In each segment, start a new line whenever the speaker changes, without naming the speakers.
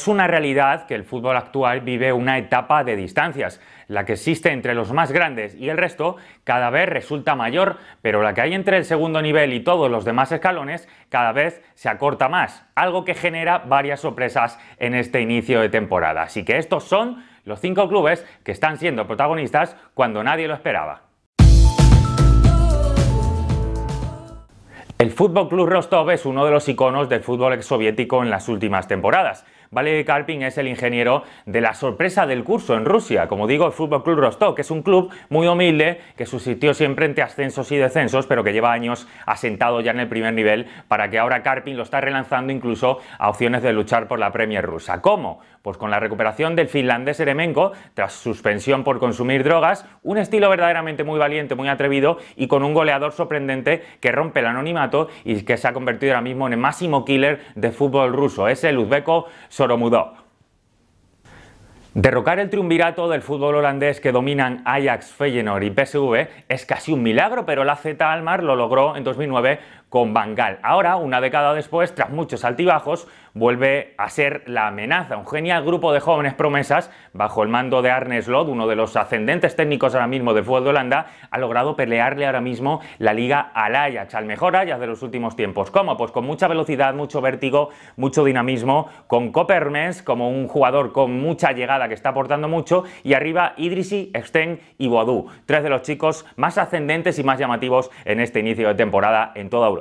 Es una realidad que el fútbol actual vive una etapa de distancias. La que existe entre los más grandes y el resto cada vez resulta mayor, pero la que hay entre el segundo nivel y todos los demás escalones cada vez se acorta más, algo que genera varias sorpresas en este inicio de temporada. Así que estos son los cinco clubes que están siendo protagonistas cuando nadie lo esperaba. El Fútbol Club Rostov es uno de los iconos del fútbol exsoviético en las últimas temporadas. Valery Karpin es el ingeniero de la sorpresa del curso en Rusia, como digo, el Fútbol Club Rostov, que es un club muy humilde que subsistió siempre entre ascensos y descensos, pero que lleva años asentado ya en el primer nivel, para que ahora Karpin lo está relanzando incluso a opciones de luchar por la Premier rusa. ¿Cómo? Pues con la recuperación del finlandés Eremenko tras suspensión por consumir drogas, un estilo verdaderamente muy valiente, muy atrevido y con un goleador sorprendente que rompe el anonimato y que se ha convertido ahora mismo en el máximo killer de fútbol ruso. Es el Mudó. Derrocar el triunvirato del fútbol holandés que dominan Ajax, Feyenoord y PSV es casi un milagro, pero la Z Almar lo logró en 2009 con Bangal. Ahora, una década después, tras muchos altibajos, vuelve a ser la amenaza. Un genial grupo de jóvenes promesas, bajo el mando de Arne Slot, uno de los ascendentes técnicos ahora mismo de fútbol de Holanda, ha logrado pelearle ahora mismo la liga al Ajax, al mejor Ajax de los últimos tiempos. ¿Cómo? Pues con mucha velocidad, mucho vértigo, mucho dinamismo, con Coppermans como un jugador con mucha llegada que está aportando mucho, y arriba Idrisi, Sten y Boadú, tres de los chicos más ascendentes y más llamativos en este inicio de temporada en toda Europa.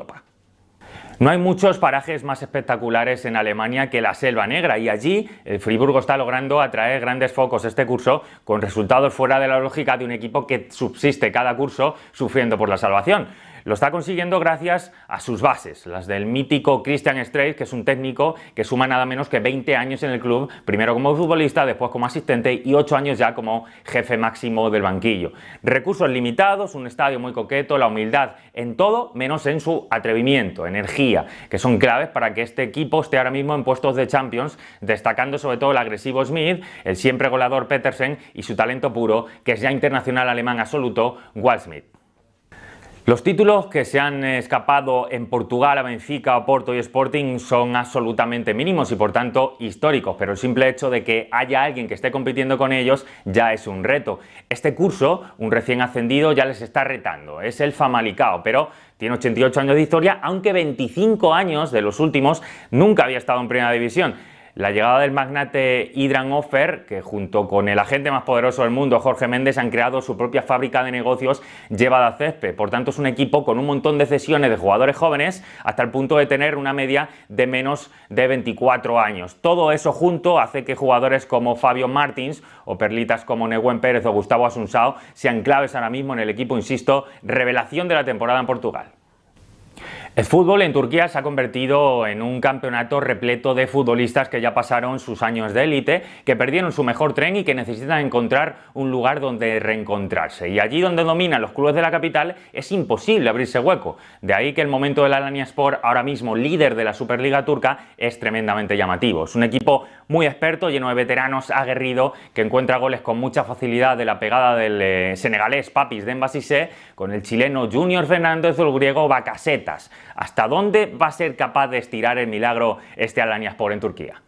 No hay muchos parajes más espectaculares en Alemania que la Selva Negra y allí el eh, Friburgo está logrando atraer grandes focos este curso con resultados fuera de la lógica de un equipo que subsiste cada curso sufriendo por la salvación. Lo está consiguiendo gracias a sus bases, las del mítico Christian Streich, que es un técnico que suma nada menos que 20 años en el club, primero como futbolista, después como asistente y 8 años ya como jefe máximo del banquillo. Recursos limitados, un estadio muy coqueto, la humildad en todo, menos en su atrevimiento, energía, que son claves para que este equipo esté ahora mismo en puestos de Champions, destacando sobre todo el agresivo Smith, el siempre goleador Petersen y su talento puro, que es ya internacional alemán absoluto, Waldschmidt. Los títulos que se han escapado en Portugal a Benfica, Oporto y Sporting son absolutamente mínimos y por tanto históricos, pero el simple hecho de que haya alguien que esté compitiendo con ellos ya es un reto. Este curso, un recién ascendido, ya les está retando, es el Famalicao, pero tiene 88 años de historia, aunque 25 años de los últimos nunca había estado en primera división. La llegada del magnate Idran Offer, que junto con el agente más poderoso del mundo, Jorge Méndez, han creado su propia fábrica de negocios llevada a césped. Por tanto, es un equipo con un montón de cesiones de jugadores jóvenes hasta el punto de tener una media de menos de 24 años. Todo eso junto hace que jugadores como Fabio Martins o perlitas como Nehuen Pérez o Gustavo Asunsao sean claves ahora mismo en el equipo, insisto, revelación de la temporada en Portugal. El fútbol en Turquía se ha convertido en un campeonato repleto de futbolistas que ya pasaron sus años de élite, que perdieron su mejor tren y que necesitan encontrar un lugar donde reencontrarse. Y allí donde dominan los clubes de la capital es imposible abrirse hueco. De ahí que el momento del Alania Sport, ahora mismo líder de la Superliga turca, es tremendamente llamativo. Es un equipo muy experto, lleno de veteranos, aguerrido, que encuentra goles con mucha facilidad de la pegada del eh, senegalés Papis de Mbassise, con el chileno Junior Fernández o el griego Bacasetas. ¿Hasta dónde va a ser capaz de estirar el milagro este Alanias por en Turquía?